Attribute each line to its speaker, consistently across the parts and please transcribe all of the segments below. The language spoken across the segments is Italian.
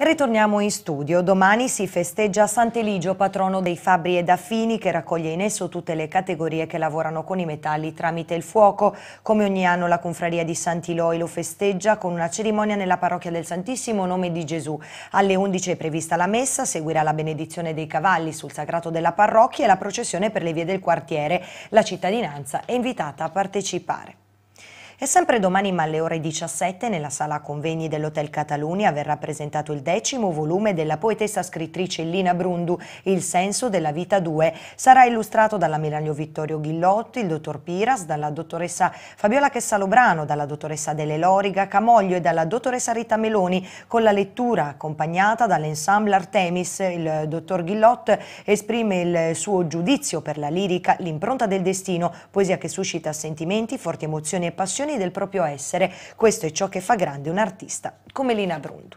Speaker 1: ritorniamo in studio. Domani si festeggia Sant'Eligio, patrono dei fabbri ed affini, che raccoglie in esso tutte le categorie che lavorano con i metalli tramite il fuoco. Come ogni anno la confraria di Sant'Iloi lo festeggia con una cerimonia nella parrocchia del Santissimo Nome di Gesù. Alle 11 è prevista la messa, seguirà la benedizione dei cavalli sul sagrato della parrocchia e la processione per le vie del quartiere. La cittadinanza è invitata a partecipare. E sempre domani ma alle ore 17 nella sala convegni dell'Hotel Catalunia verrà presentato il decimo volume della poetessa scrittrice Lina Brundu, Il senso della vita 2. Sarà illustrato dall'ammiraglio Vittorio Ghillotti, il dottor Piras, dalla dottoressa Fabiola Chessalobrano, dalla dottoressa Dele Loriga Camoglio e dalla dottoressa Rita Meloni con la lettura accompagnata dall'ensemble Artemis. Il dottor Ghillot esprime il suo giudizio per la lirica L'impronta del destino, poesia che suscita sentimenti, forti emozioni e passioni dimensioni del proprio essere. Questo è ciò che fa grande un artista come Lina Brundu.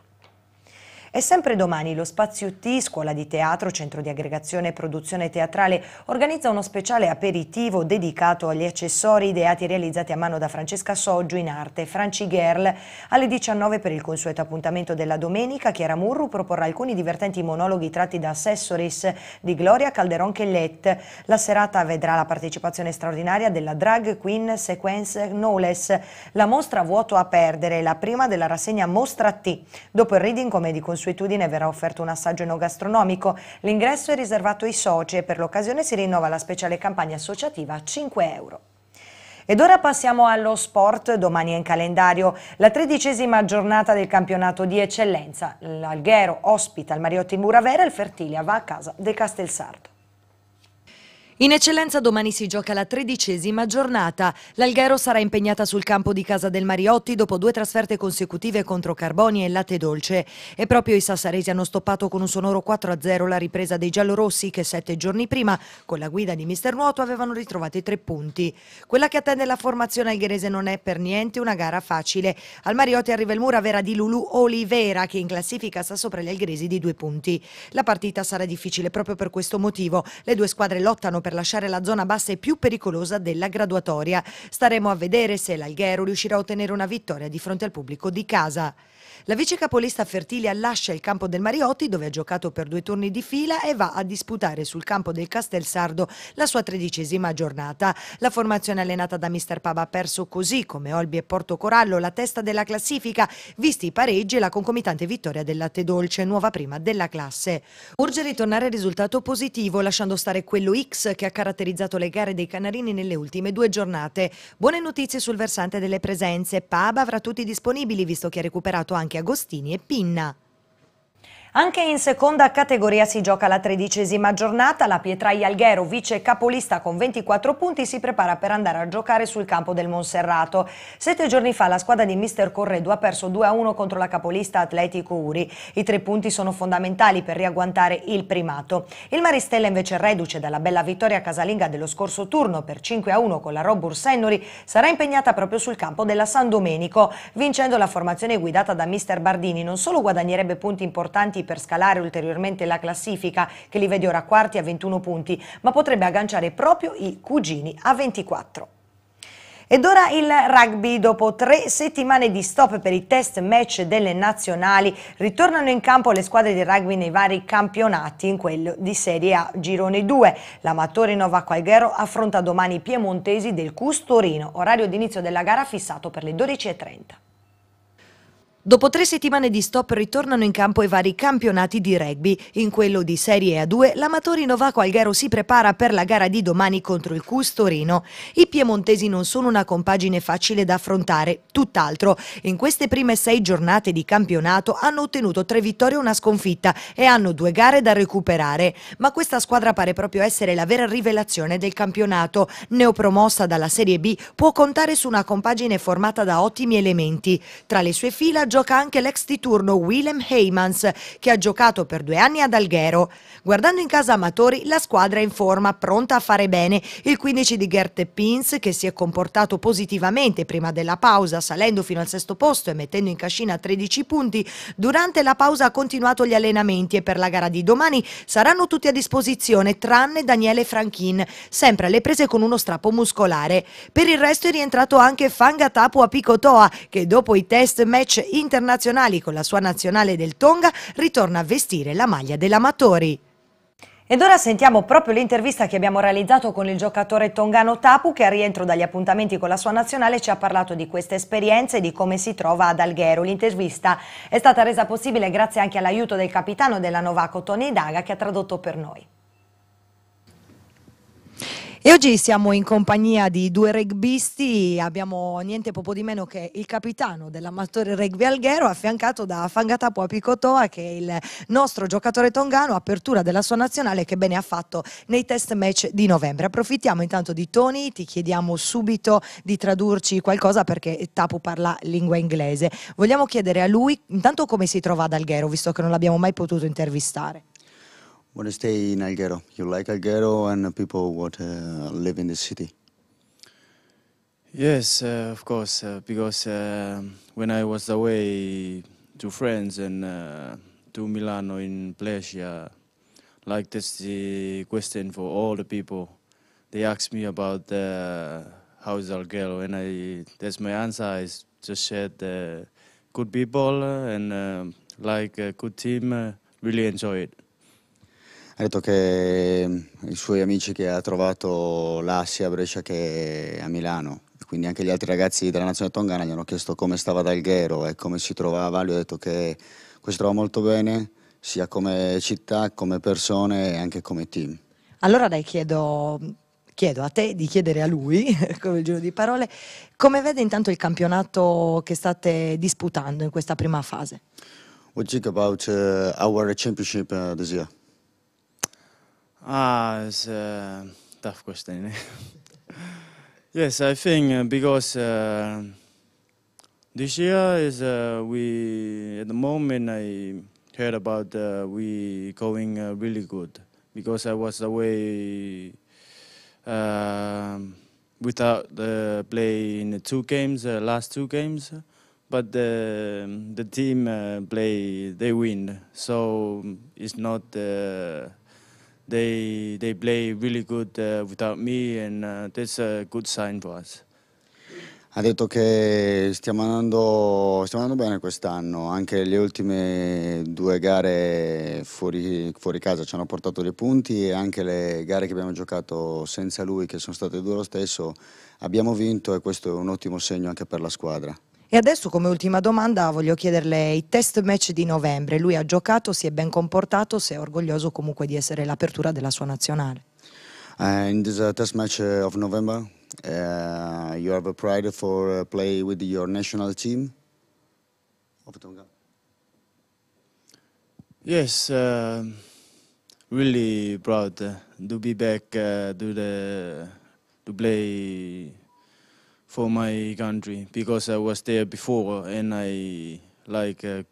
Speaker 1: È sempre domani lo Spazio T, Scuola di Teatro, Centro di Aggregazione e Produzione Teatrale, organizza uno speciale aperitivo dedicato agli accessori ideati e realizzati a mano da Francesca Soggio in arte Franci Girl. Alle 19 per il consueto appuntamento della domenica, Chiara Murru proporrà alcuni divertenti monologhi tratti da Assessoris di Gloria Calderon Kellett. La serata vedrà la partecipazione straordinaria della drag queen Sequence Knowles. La mostra Vuoto a perdere, la prima della rassegna Mostra T. Dopo il reading, come di consueto, consuetudine verrà offerto un assaggio enogastronomico. L'ingresso è riservato ai soci e per l'occasione si rinnova la speciale campagna associativa a 5 euro. Ed ora passiamo allo sport, domani è in calendario la tredicesima giornata del campionato di eccellenza. L'Alghero ospita il Mariotti Muravera e il Fertilia va a casa del Castelsardo. In eccellenza domani si gioca la tredicesima giornata. L'Alghero sarà impegnata sul campo di casa del Mariotti dopo due trasferte consecutive contro Carboni e Latte Dolce. E proprio i sassaresi hanno stoppato con un sonoro 4-0 la ripresa dei giallorossi che sette giorni prima, con la guida di Mister Nuoto, avevano ritrovato i tre punti. Quella che attende la formazione algherese non è per niente una gara facile. Al Mariotti arriva il Muravera di Lulu Olivera che in classifica sta sopra gli algheresi di due punti. La partita sarà difficile proprio per questo motivo. Le due squadre lottano per per lasciare la zona bassa e più pericolosa della graduatoria. Staremo a vedere se l'Alghero riuscirà a ottenere una vittoria di fronte al pubblico di casa. La vice capolista Fertilia lascia il campo del Mariotti dove ha giocato per due turni di fila e va a disputare sul campo del Castelsardo la sua tredicesima giornata. La formazione allenata da mister Pava ha perso così come Olbi e Porto Corallo la testa della classifica, visti i pareggi e la concomitante vittoria del Latte Dolce, nuova prima della classe. Urge ritornare al risultato positivo lasciando stare quello X che ha caratterizzato le gare dei Canarini nelle ultime due giornate. Buone notizie sul versante delle presenze. Pava avrà tutti disponibili visto che ha recuperato anche anche Agostini e Pinna. Anche in seconda categoria si gioca la tredicesima giornata, la Pietraia Alghero, vice capolista con 24 punti, si prepara per andare a giocare sul campo del Monserrato. Sette giorni fa la squadra di mister Corredo ha perso 2-1 contro la capolista Atletico Uri. I tre punti sono fondamentali per riagguantare il primato. Il Maristella invece reduce dalla bella vittoria casalinga dello scorso turno per 5-1 con la Robur Sennori sarà impegnata proprio sul campo della San Domenico. Vincendo la formazione guidata da mister Bardini non solo guadagnerebbe punti importanti importanti per scalare ulteriormente la classifica che li vede ora quarti a 21 punti, ma potrebbe agganciare proprio i cugini a 24. Ed ora il rugby, dopo tre settimane di stop per i test match delle nazionali, ritornano in campo le squadre di rugby nei vari campionati, in quello di Serie A Girone 2. L'amatore Nova Alghero affronta domani i piemontesi del Custorino, orario d'inizio della gara fissato per le 12.30. Dopo tre settimane di stop ritornano in campo i vari campionati di rugby. In quello di Serie A2 l'Amatori Novaco Alghero si prepara per la gara di domani contro il Cus Torino. I piemontesi non sono una compagine facile da affrontare, tutt'altro. In queste prime sei giornate di campionato hanno ottenuto tre vittorie e una sconfitta e hanno due gare da recuperare. Ma questa squadra pare proprio essere la vera rivelazione del campionato. Neopromossa dalla Serie B può contare su una compagine formata da ottimi elementi. Tra le sue fila gioca anche l'ex di turno Willem Heymans, che ha giocato per due anni ad Alghero. Guardando in casa Amatori, la squadra è in forma, pronta a fare bene. Il 15 di Gerte Pins, che si è comportato positivamente prima della pausa, salendo fino al sesto posto e mettendo in cascina 13 punti, durante la pausa ha continuato gli allenamenti e per la gara di domani saranno tutti a disposizione, tranne Daniele Franchin, sempre alle prese con uno strappo muscolare. Per il resto è rientrato anche Fanga Tapu a Picotoa, che dopo i test match in internazionali con la sua nazionale del Tonga, ritorna a vestire la maglia dell'Amatori. Ed ora sentiamo proprio l'intervista che abbiamo realizzato con il giocatore tongano Tapu che a rientro dagli appuntamenti con la sua nazionale ci ha parlato di queste esperienze e di come si trova ad Alghero. L'intervista è stata resa possibile grazie anche all'aiuto del capitano della Novaco Tony Daga che ha tradotto per noi. E oggi siamo in compagnia di due rugbisti, abbiamo niente poco di meno che il capitano dell'amatore rugby Alghero affiancato da Fangatapo Apicotoa che è il nostro giocatore tongano, apertura della sua nazionale che bene ha fatto nei test match di novembre. Approfittiamo intanto di Tony, ti chiediamo subito di tradurci qualcosa perché Tapu parla lingua inglese. Vogliamo chiedere a lui intanto come si trova ad Alghero visto che non l'abbiamo mai potuto intervistare.
Speaker 2: want to stay in Alghero? You like Alghero and people what uh, live in the city.
Speaker 3: Yes, uh, of course, uh, because um, when I was away to France and uh, to Milano in Plesia, like that's the question for all the people. They asked me about uh, how is Alghero, and I that's my answer. I just said uh, good people and um, like a good team. really enjoy it.
Speaker 2: Ha detto che mm, i suoi amici che ha trovato là sia a Brescia che a Milano, quindi anche gli altri ragazzi della nazionale tongana gli hanno chiesto come stava Dalghero e come si trovava, gli ho detto che si trova molto bene, sia come città, come persone e anche come team.
Speaker 1: Allora dai, chiedo chiedo a te di chiedere a lui, come il giro di parole, come vede intanto il campionato che state disputando in questa prima fase?
Speaker 2: What do you think about uh, our championship uh, this year?
Speaker 3: Ah, it's a tough question. Eh? yes, I think uh, because uh, this year is uh, we at the moment I heard about uh, we going uh, really good because I was away um, without the play in the two games, uh, last two games, but the the team uh, play they win, so it's not. they they play really good uh, without me and uh, that's a good sign for us.
Speaker 2: Ha detto che stiamo andando, stiamo andando bene quest'anno, anche le ultime due gare fuori, fuori, casa ci hanno portato dei punti e anche le gare che abbiamo giocato senza lui, che sono state due lo stesso, abbiamo vinto e questo è un ottimo segno anche per la squadra.
Speaker 1: E adesso come ultima domanda voglio chiederle i test match di novembre. Lui ha giocato, si è ben comportato, se è orgoglioso comunque di essere l'apertura della sua nazionale.
Speaker 2: Uh, in this uh, test match di uh, novembre, November, uh, you have a pride for uh, play with your national team of Tonga. Yes, uh,
Speaker 3: really proud to be back uh, to the to play for my country because I was there before and I like uh,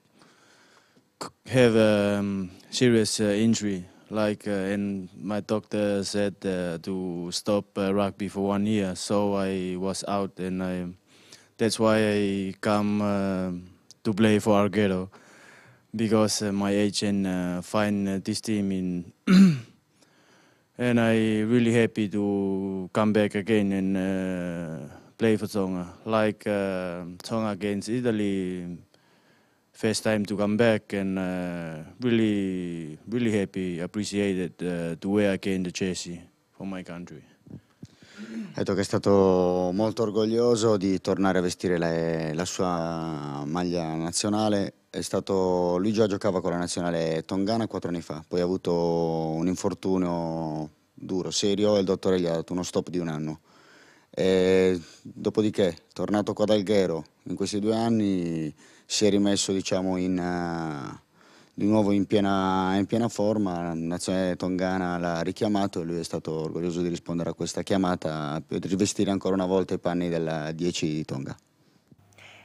Speaker 3: have a um, serious uh, injury. Like uh, and my doctor said uh, to stop uh, rugby for one year, so I was out and I. That's why I come uh, to play for Argero because my agent and find this team in. and I really happy to come back again and play for Tonga. Like uh, Tonga against Italy, first time to come back and uh, really, really happy, appreciated uh, the way I gained the
Speaker 2: jersey for my country. Ha detto che è stato molto orgoglioso di tornare a vestire le, la sua maglia nazionale. Stato, lui già giocava con la nazionale tongana quattro anni fa, poi ha avuto un infortunio duro, serio e il dottore gli ha dato uno stop di un anno. E dopodiché, tornato qua ad Alghero, in questi due anni si è rimesso diciamo, in, uh, di nuovo in piena, in piena, forma, la nazionale tongana l'ha richiamato e lui è stato orgoglioso di rispondere a questa chiamata per rivestire ancora una volta i panni della 10 di Tonga.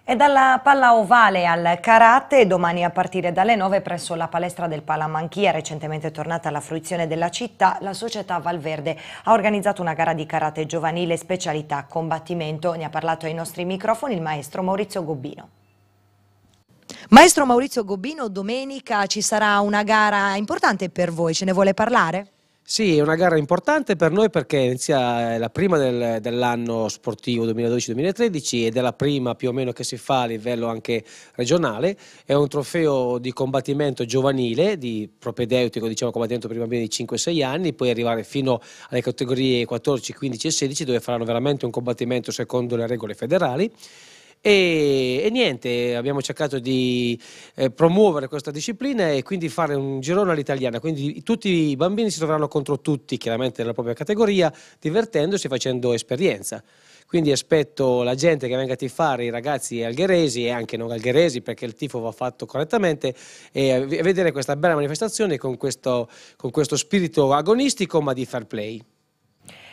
Speaker 1: E dalla palla ovale al karate, domani a partire dalle 9 presso la palestra del Palamanchia, recentemente tornata alla fruizione della città, la società Valverde ha organizzato una gara di karate giovanile specialità combattimento. Ne ha parlato ai nostri microfoni il maestro Maurizio Gobbino. Maestro Maurizio Gobbino, domenica ci sarà una gara importante per voi, ce ne vuole parlare?
Speaker 2: Sì, è una gara importante per noi perché inizia eh, la prima del, dell'anno sportivo 2012-2013 ed è la prima più o meno che si fa a livello anche regionale. È un trofeo di combattimento giovanile, di propedeutico, diciamo combattimento per i bambini di 5-6 anni, poi arrivare fino alle categorie 14, 15 e 16 dove faranno veramente un combattimento secondo le regole federali. E, e niente, abbiamo cercato di eh, promuovere questa disciplina e quindi fare un girone all'italiana, quindi tutti i bambini si troveranno contro tutti, chiaramente nella propria categoria, divertendosi e facendo esperienza quindi aspetto la gente che venga a tifare i ragazzi algheresi e anche non algheresi perché il tifo va fatto correttamente e vedere questa bella manifestazione con questo, con questo spirito agonistico ma di fair play.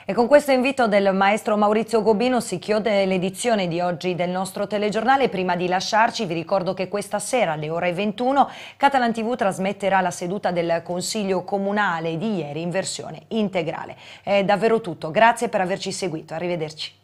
Speaker 1: E con questo invito del maestro Maurizio Gobino si chiude l'edizione di oggi del nostro telegiornale. Prima di lasciarci vi ricordo che questa sera alle ore 21 Catalan TV trasmetterà la seduta del Consiglio Comunale di ieri in versione integrale. È davvero tutto, grazie per averci seguito, arrivederci.